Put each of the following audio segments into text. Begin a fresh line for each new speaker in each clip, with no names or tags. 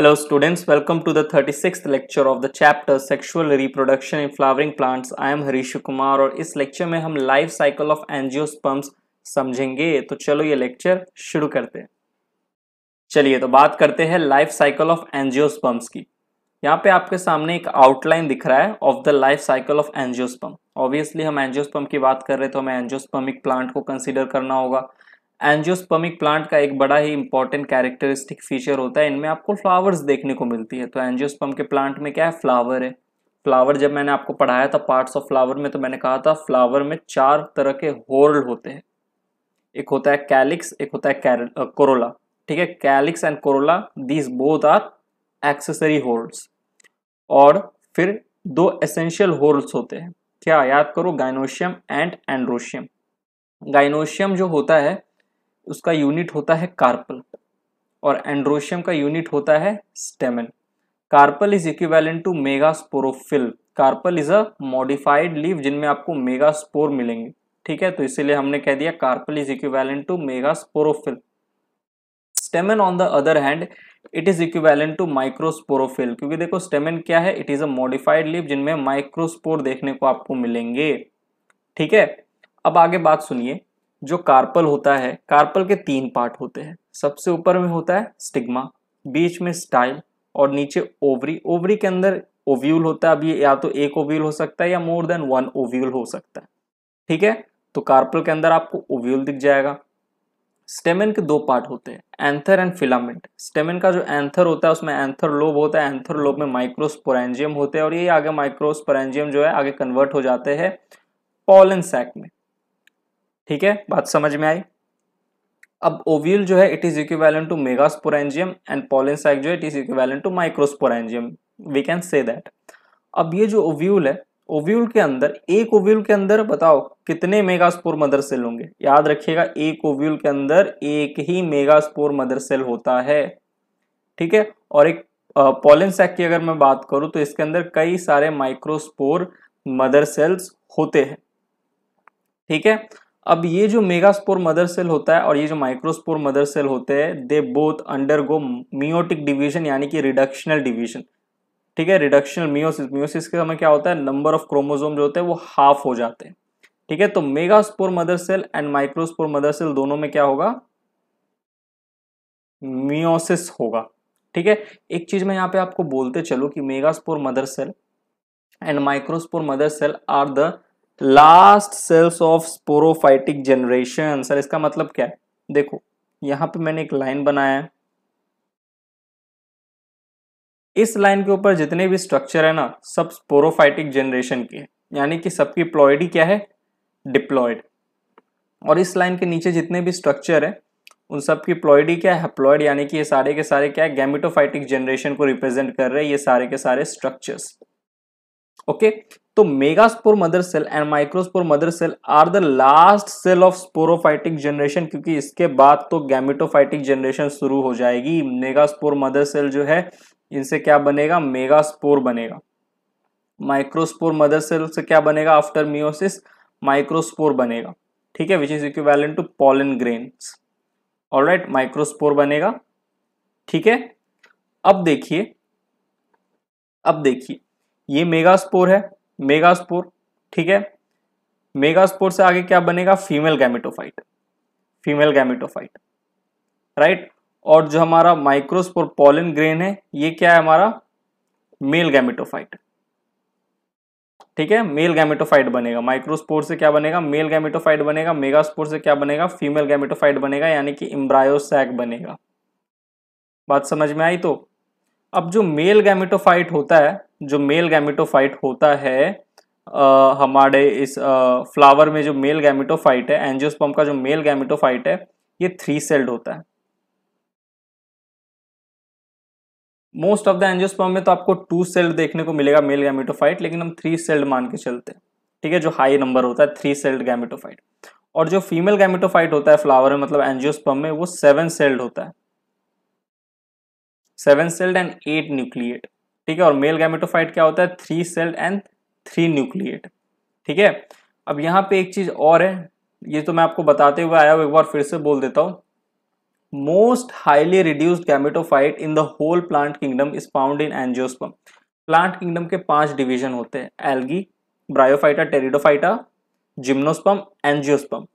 Hello students, welcome to the 36th lecture of the chapter Sexual Reproduction in Flowering Plants. I am Harish Kumar और इस lecture में हम life cycle of angio angiosperms समझेंगे तो चलो ये lecture शुरू करते हैं चलिए तो बात करते हैं life cycle of angio angiosperms की यहाँ पे आपके सामने एक आउटलाइन दिख रहा है of the life cycle of angiosperm obviously हम एंजियोस्पम की बात कर रहे हैं तो हमें एंजियोस्पमिक प्लांट को कंसिडर करना होगा एंजियोस्पर्मिक प्लांट का एक बड़ा ही इंपॉर्टेंट कैरेक्टरिस्टिक फीचर होता है इनमें आपको फ्लावर्स देखने को मिलती है तो एंजियोस्पर्म के प्लांट में क्या है फ्लावर है फ्लावर जब मैंने आपको पढ़ाया था पार्ट्स ऑफ फ्लावर में तो मैंने कहा था फ्लावर में चार तरह के होर्ल होते हैं एक होता है कैलिक्स एक होता है कोरोला ठीक है calyx and corolla these both are accessory whorls और फिर दो एसेंशियल होर्ल्स होते हैं क्या याद करो गाइनोशियम एंड एंड्रोशियम गाइनोशियम जो होता है उसका यूनिट होता है कार्पल और एंड्रोशियम का यूनिट होता है stamen carpel is equivalent to megasporophyll carpel is a modified leaf जिनमें आपको मेगास्पोर मिलेंगे ठीक है तो इसीलिए हमने कह दिया carpel is equivalent to megasporophyll stamen on the other hand it is equivalent to microsporophyll क्योंकि देखो स्टेमन क्या है it is a modified leaf जिनमें माइक्रोस्पोर देखने को आपको मिलेंगे ठीक है अब आगे बात सुनिए जो कार्पल होता है कार्पल के तीन पार्ट होते हैं सबसे ऊपर में होता है स्टिग्मा बीच में स्टाइल और नीचे ओवरी ओवरी के अंदर ओव्यूल होता है अब ये या तो एक ओव्यूल हो सकता है या मोर देन वन ओव्यूल हो सकता है ठीक है तो कार्पल के अंदर आपको ओव्यूल दिख जाएगा स्टेमिन के दो पार्ट होते हैं एंथर एंड फिलामेंट स्टेमिन का जो एंथर होता है उसमें एंथर लोब होता है एंथर लोब में माइक्रोस्पोरेंजियम होते हैं और ये आगे माइक्रोस्पोरेंजियम जो है आगे कन्वर्ट हो जाते हैं पॉलन सैक में ठीक है बात समझ में आई अब ओव्यूल जो है it is equivalent to megasporangium and pollen sac जो है it is equivalent to microsporangium we can say that अब ये जो ओव्यूल है ओव्यूल के अंदर एक ओव्यूल के अंदर बताओ कितने मेगास्पोर मदर सेल होंगे याद रखिएगा एक ओव्यूल के अंदर एक ही मेगास्पोर मदर सेल होता है ठीक है और एक पोलिन सैक की अगर मैं बात करूं तो इसके अंदर कई सारे माइक्रोस्पोर मदर सेल्स होते हैं ठीक है अब ये जो मेगास्पोर मदर सेल होता है और ये जो माइक्रोस्पोर मदर सेल होते हैं they both undergo meiotic division यानी कि रिडक्शनल डिवीजन ठीक है रिडक्शनल मियोसिस मियोसिस के समय क्या होता है नंबर ऑफ क्रोमोजोम जो होते हैं वो हाफ हो जाते हैं ठीक है तो megaspore mother cell and microspore mother cell दोनों में क्या होगा मियोसिस होगा ठीक है एक चीज मैं यहाँ पे आपको बोलते चलू कि megaspore mother cell and microspore mother cell are the last cells of sporophytic generation sir इसका मतलब क्या है देखो यहां पे मैंने एक लाइन बनाया है इस लाइन के ऊपर जितने भी स्ट्रक्चर है ना सब स्पोरोफाइटिक जनरेशन के यानी कि सबकी प्लॉइडी क्या है डिप्लॉयड और इस लाइन के नीचे जितने भी स्ट्रक्चर है उन सब की क्या है प्लॉयड यानी कि ये सारे के सारे क्या है गैमिटोफाइटिक जनरेशन को रिप्रेजेंट कर रहे हैं ये सारे के सारे स्ट्रक्चर्स ओके तो megaspore mother cell and microspore mother cell are the last cell of sporophytic generation क्योंकि इसके बाद तो गैमिटोफाइटिक जनरेशन शुरू हो जाएगी मेगास्पोर मदर सेल जो है इनसे क्या बनेगा मेगास्पोर बनेगा माइक्रोस्पोर मदर सेल से क्या बनेगा आफ्टर मियोसिस माइक्रोस्पोर बनेगा ठीक है which is equivalent to pollen grain all right microspore बनेगा ठीक है अब देखिए अब देखिए ये मेगास्पोर है मेगास्पोर ठीक है मेगास्पोर से आगे क्या बनेगा female gametophyte female gametophyte right और जो हमारा माइक्रोस्पोर पॉलिन ग्रेन है ये क्या है हमारा मेल गैमेटोफाइट ठीक है मेल गैमेटोफाइट बनेगा माइक्रोस्पोर से क्या बनेगा मेल गैमेटोफाइट बनेगा मेगास्पोर से क्या बनेगा फीमेल गैमेटोफाइट बनेगा यानी कि इम्ब्रायोसैक बनेगा बात समझ में आई तो अब जो मेल गैमेटोफाइट होता है जो मेल गैमेटोफाइट होता है आ, हमारे इस आ, फ्लावर में जो मेल गैमेटोफाइट है एंजियोस्पर्म का जो मेल गैमेटोफाइट है ये थ्री सेल्ड होता है मोस्ट ऑफ द एंजियोस्पर्म में तो आपको टू सेल्ड देखने को मिलेगा मेल गैमेटोफाइट लेकिन हम थ्री सेल्ड मान के चलते हैं ठीक है जो हाई नंबर होता है थ्री सेल्ड गैमेटोफाइट और जो फीमेल गैमेटोफाइट होता है फ्लावर में मतलब एंजियोस्पर्म में वो सेवन सेल्ड होता है seven celled and eight nucleate ठीक है और मेल गैमेटोफाइट क्या होता है three celled and three nucleate ठीक है अब यहाँ पे एक चीज और है ये तो मैं आपको बताते हुए आया हूँ एक बार फिर से बोल देता हूँ most highly reduced gametophyte in the whole plant kingdom is found in angiosperm plant kingdom के पांच डिवीजन होते हैं algae bryophyta pteridophyta gymnosperm angiosperm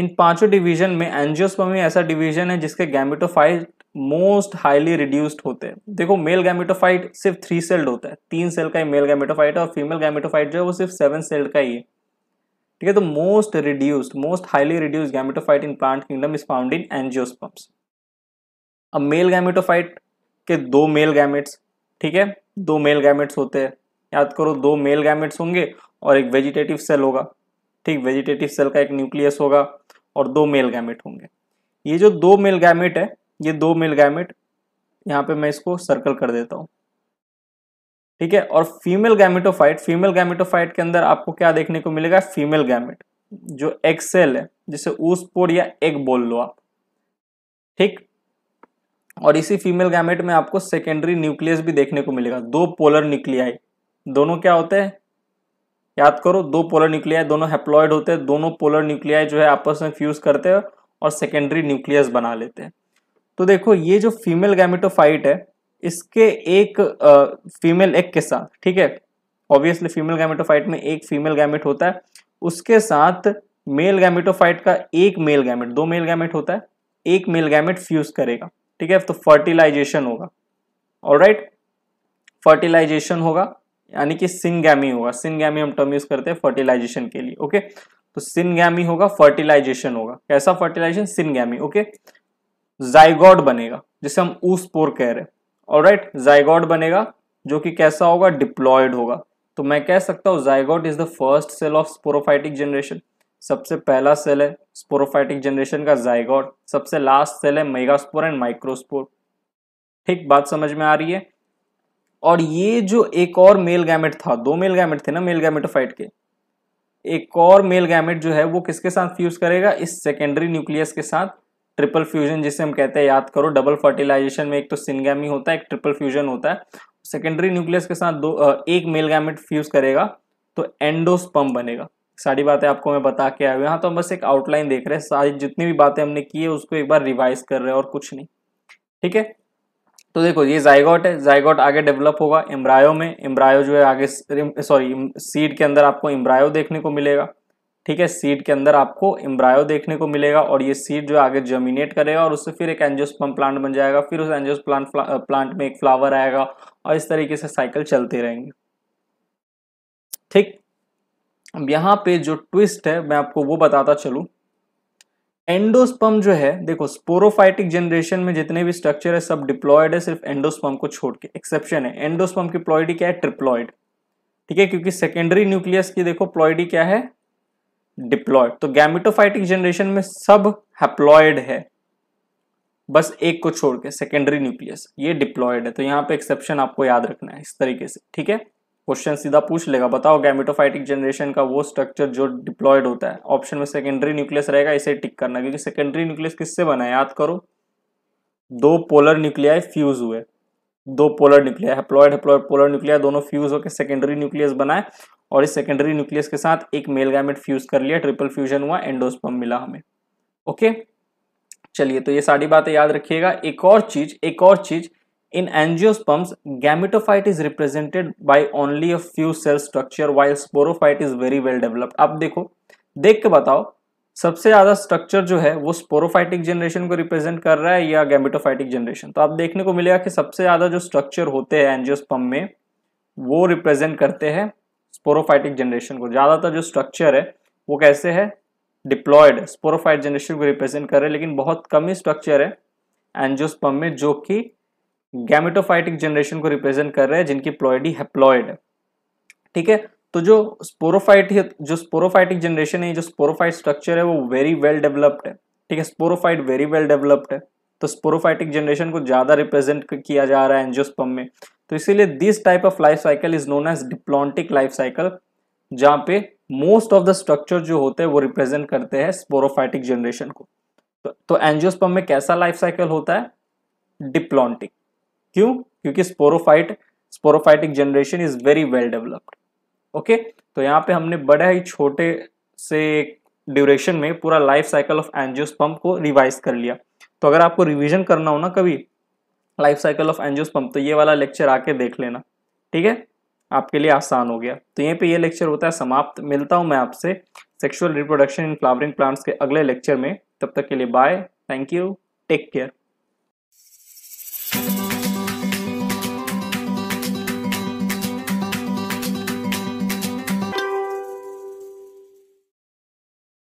इन पांचों डिवीजन में एंजियोस्पम ही ऐसा डिवीजन है जिसके गैमेटोफाइट मोस्ट हाईली रिड्यूस्ड होते हैं देखो मेल गैमेटोफाइट सिर्फ थ्री सेल्ड होता है तीन सेल का ही मेल गैमेटोफाइट है और फीमेल गैमेटोफाइट जो है वो सिर्फ सेवन सेल्ड का ही है ठीक है तो most reduced most highly reduced gametophyte in plant kingdom is found in angiosperms अब मेल गैमेटोफाइट के दो मेल गैमेट्स ठीक है दो मेल गैमेट्स होते हैं याद करो दो मेल गैमेट्स होंगे और एक वेजिटेटिव सेल होगा ठीक वेजिटेटिव सेल का एक न्यूक्लियस होगा और दो मेल गैमेट होंगे ये जो दो मेल गैमेट है ये दो मेल गैमेट यहाँ पे मैं इसको सर्कल कर देता हूँ ठीक है और फीमेल गैमेटोफाइट फीमेल गैमेटोफाइट के अंदर आपको क्या देखने को मिलेगा फीमेल गैमेट जो एक्सेल है जिसे ऊसपोर या एग बोल लो आप ठीक और इसी फीमेल गैमेट में आपको सेकेंडरी न्यूक्लियस भी देखने को मिलेगा दो पोलर न्यूक्लियाई दोनों क्या होते हैं याद करो दो पोलर न्यूक्लियाई दोनों हेप्लॉयड होते हैं दोनों पोलर न्यूक्लियाई जो है आपस में फ्यूज करते हैं और सेकेंडरी न्यूक्लियस बना लेते हैं तो देखो ये जो फीमेल गैमेटोफाइट है इसके एक फीमेल एक के साथ ठीक है ऑब्वियसली फीमेल गैमेटोफाइट में एक फीमेल गैमेट होता है उसके साथ मेल गैमेटोफाइट का एक मेल गैमेट दो मेल गैमेट होता है एक मेल गैमेट फ्यूज करेगा ठीक है तो फर्टिलाइजेशन होगा और फर्टिलाइजेशन होगा यानी कि सिंगैमी होगा सिंगैमी हम टर्म यूज करते हैं फर्टिलाइजेशन के लिए ओके तो सिनगैमी होगा फर्टिलाइजेशन होगा कैसा फर्टिलाइजेशन सिनगैमी ओके जाइगॉड बनेगा जिसे हम ऊसपोर कह रहे हैं और राइट जाइगॉड बनेगा जो कि कैसा होगा डिप्लॉयड होगा तो मैं कह सकता हूँ zygote is the first cell of sporophytic generation सबसे पहला सेल है स्पोरोफाइटिक जनरेशन का जाइगॉड सबसे लास्ट सेल है मेगास्पोर एंड माइक्रोस्पोर ठीक बात समझ में आ रही है और ये जो एक और मेल गैमेट था दो मेल गैमेट थे ना मेल गैमेटोफाइट के एक और मेल गैमेट जो है वो किसके साथ फ्यूज करेगा इस सेकेंडरी न्यूक्लियस के साथ ट्रिपल फ्यूजन जिसे हम कहते हैं याद करो डबल फर्टिलाइजेशन में एक तो सिनगैमी होता है एक ट्रिपल फ्यूजन होता है सेकेंडरी न्यूक्लियस के साथ दो एक मेल गैमेट फ्यूज करेगा तो एंडोस्पम बनेगा सारी बातें आपको मैं बता के आया हूँ यहाँ तो हम बस एक आउटलाइन देख रहे हैं सारी जितनी भी बातें हमने की है उसको एक बार रिवाइज कर रहे हैं और कुछ नहीं ठीक है तो देखो ये जाइगॉट है जाइगॉट आगे डेवलप होगा इम्ब्रायो में इम्ब्रायो जो है आगे सॉरी सीड के अंदर आपको इम्ब्रायो देखने को मिलेगा ठीक है सीड के अंदर आपको इम्ब्रायो देखने को मिलेगा और ये सीड जो आगे जर्मिनेट करेगा और उससे फिर एक एंजियोस्पर्म प्लांट बन जाएगा फिर उस एंजियोस्पर्म प्लांट प्लांट में एक फ्लावर आएगा और इस तरीके से साइकिल चलते रहेंगे ठीक अब यहाँ पे जो ट्विस्ट है मैं आपको वो बताता चलूँ एंडोस्पम जो है देखो स्पोरोफाइटिक जनरेशन में जितने भी स्ट्रक्चर है सब डिप्लॉयड है सिर्फ एंडोस्पम को छोड़ के एक्सेप्शन है एंडोस्पम की प्लॉयडी क्या है ट्रिप्लॉयड ठीक है क्योंकि सेकेंडरी न्यूक्लियस की देखो प्लॉयडी क्या है डिप्लॉयड तो गैमिटोफाइटिक जनरेशन में सब हैप्लॉयड है बस एक को छोड़ के सेकेंडरी न्यूक्लियस ये डिप्लॉयड है तो यहाँ पे एक्सेप्शन आपको याद रखना है इस तरीके से ठीक है क्वेश्चन सीधा पूछ लेगा बताओ गैमिटोफाइटिक जनरेशन का वो स्ट्रक्चर जो डिप्लॉयड होता है ऑप्शन में सेकेंडरी न्यूक्लियस रहेगा इसे टिक करना क्योंकि सेकेंडरी न्यूक्लियस किससे बना है याद करो दो पोलर न्यूक्लियाई फ्यूज हुए दो polar nuclei haploid haploid polar nuclei दोनों फ्यूज होकर सेकेंडरी न्यूक्लियस बनाए और इस सेकेंडरी न्यूक्लियस के साथ एक मेल गैमेट फ्यूज कर लिया ट्रिपल फ्यूजन हुआ एंडोस्पम मिला हमें ओके चलिए तो ये सारी बातें याद रखिएगा एक और चीज एक और चीज in angiosperms, gametophyte is represented by only a few cell structure while sporophyte is very well developed आप देखो देख के बताओ सबसे ज्यादा स्ट्रक्चर जो है वो स्पोरोफाइटिक जनरेशन को रिप्रेजेंट कर रहा है या गैमिटोफाइटिक जनरेशन तो आप देखने को मिलेगा कि सबसे ज्यादा जो स्ट्रक्चर होते हैं एनजियोस्पम में वो रिप्रेजेंट करते हैं स्पोरोफाइटिक जनरेशन को ज्यादातर जो स्ट्रक्चर है वो कैसे है डिप्लॉयड स्पोरोफाइट जनरेशन को रिप्रेजेंट कर रहे हैं लेकिन बहुत कम ही स्ट्रक्चर है एनजियोस्पम में जो कि गैमिटोफाइटिक जनरेशन को रिप्रेजेंट कर रहे हैं जिनकी प्लॉयडी हैप्लॉयड है ठीक है तो जो स्पोरोफाइट जो स्पोरोफाइटिक जनरेशन है जो स्पोरोफाइट स्ट्रक्चर है वो वेरी वेल डेवलप्ड है ठीक है स्पोरोफाइट वेरी वेल डेवलप्ड है तो स्पोरोफाइटिक जनरेशन को ज़्यादा रिप्रेजेंट किया जा रहा है एनजियोस्पम में तो इसीलिए this type of life cycle is known as diplontic life cycle जहाँ पे मोस्ट ऑफ द स्ट्रक्चर जो होते हैं वो रिप्रेजेंट करते हैं स्पोरोफाइटिक जनरेशन को तो, तो में कैसा लाइफ साइकिल होता है डिप्लॉन्टिक क्यों क्योंकि sporophyte sporophytic generation is very well developed okay तो यहाँ पे हमने बड़े ही छोटे से ड्यूरेशन में पूरा लाइफ साइकिल ऑफ एंजियोस्पम्प को रिवाइज कर लिया तो अगर आपको रिविजन करना हो ना कभी लाइफ साइकिल ऑफ एंजियोस्पम्प तो ये वाला लेक्चर आके देख लेना ठीक है आपके लिए आसान हो गया तो यहीं पे ये लेक्चर होता है समाप्त मिलता हूँ मैं आपसे sexual reproduction in flowering plants के अगले लेक्चर में तब तक के लिए bye thank you take care